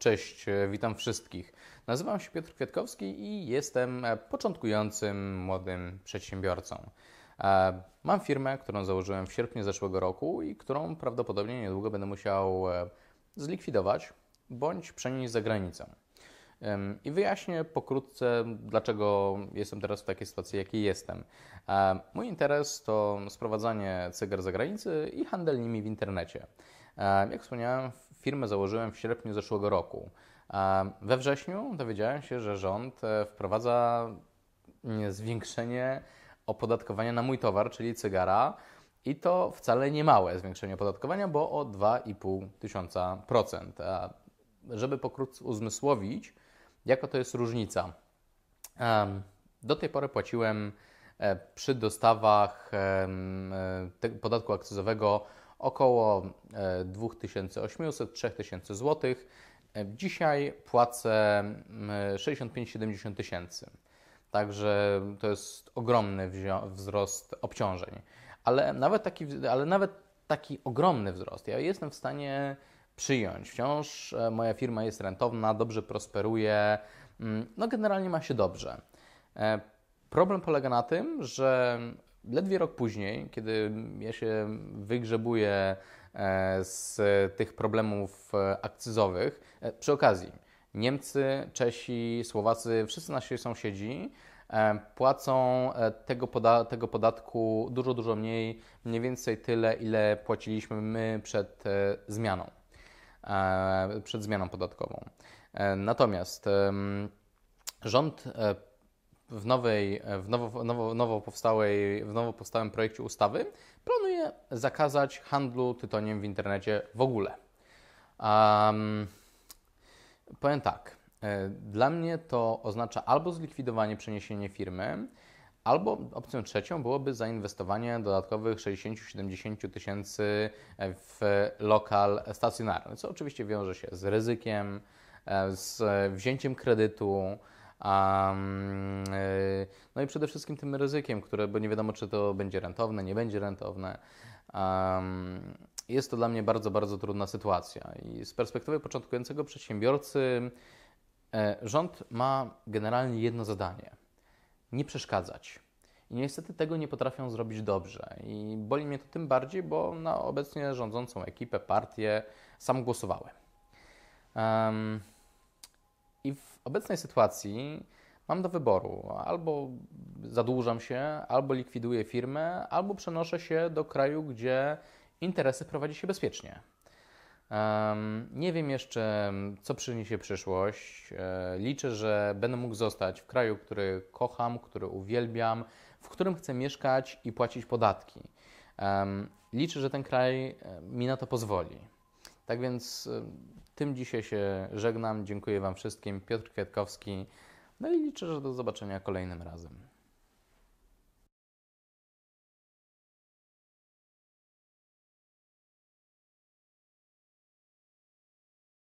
Cześć, e, witam wszystkich. Nazywam się Piotr Kwiatkowski i jestem początkującym młodym przedsiębiorcą. E, mam firmę, którą założyłem w sierpniu zeszłego roku i którą prawdopodobnie niedługo będę musiał e, zlikwidować bądź przenieść za granicę. I wyjaśnię pokrótce, dlaczego jestem teraz w takiej sytuacji, jakiej jestem. Mój interes to sprowadzanie cygar za granicę i handel nimi w internecie. Jak wspomniałem, Firmę założyłem w sierpniu zeszłego roku. We wrześniu dowiedziałem się, że rząd e, wprowadza mm, zwiększenie opodatkowania na mój towar, czyli cygara. I to wcale nie małe zwiększenie opodatkowania, bo o 2,5 tysiąca procent. Żeby pokrótce uzmysłowić, jaka to jest różnica. Do tej pory płaciłem e, przy dostawach e, podatku akcyzowego około 2800-3000 e, zł. E, dzisiaj płacę 65-70 tysięcy. Także to jest ogromny wzrost obciążeń. Ale nawet, taki, ale nawet taki ogromny wzrost ja jestem w stanie przyjąć. Wciąż e, moja firma jest rentowna, dobrze prosperuje, no generalnie ma się dobrze. Problem polega na tym, że Ledwie rok później, kiedy ja się wygrzebuję e, z tych problemów e, akcyzowych, e, przy okazji, Niemcy, Czesi, Słowacy, wszyscy nasi sąsiedzi płacą tego, poda tego podatku dużo, dużo mniej, mniej więcej tyle, ile płaciliśmy my przed zmianą, przed zmianą podatkową. Natomiast rząd w, nowej, e, w nowo, nowo, nowo, powstałej, w nowo powstałym projekcie ustawy planuje zakazać handlu tytoniem w internecie w ogóle. Um, powiem tak, e, dla mnie to oznacza albo zlikwidowanie, przeniesienie firmy, Albo opcją trzecią byłoby zainwestowanie dodatkowych 60-70 tysięcy w lokal stacjonarny, co oczywiście wiąże się z ryzykiem, e, z wzięciem kredytu, E, no i przede wszystkim tym ryzykiem, które, bo nie wiadomo, czy to będzie rentowne, nie będzie rentowne. jest to dla mnie bardzo, bardzo trudna sytuacja. I z perspektywy początkującego przedsiębiorcy, e, rząd ma generalnie jedno zadanie: nie przeszkadzać. I niestety tego nie potrafią zrobić dobrze. I boli mnie to tym bardziej, bo na obecnie rządzącą ekipę, partię sam głosowałem. Um, I w w obecnej sytuacji mam do wyboru: albo zadłużam się, albo likwiduję firmę, albo przenoszę się do kraju, gdzie interesy prowadzi się bezpiecznie. Nie wiem jeszcze, co przyniesie przyszłość. E, liczę, że będę mógł zostać w kraju, który kocham, który uwielbiam, w którym chcę mieszkać i płacić podatki. Liczę, że ten kraj e, mi na to pozwoli. Tak więc tym dzisiaj się żegnam. Dziękuję Wam wszystkim. Piotr Kwiatkowski. No i liczę, że do zobaczenia kolejnym razem.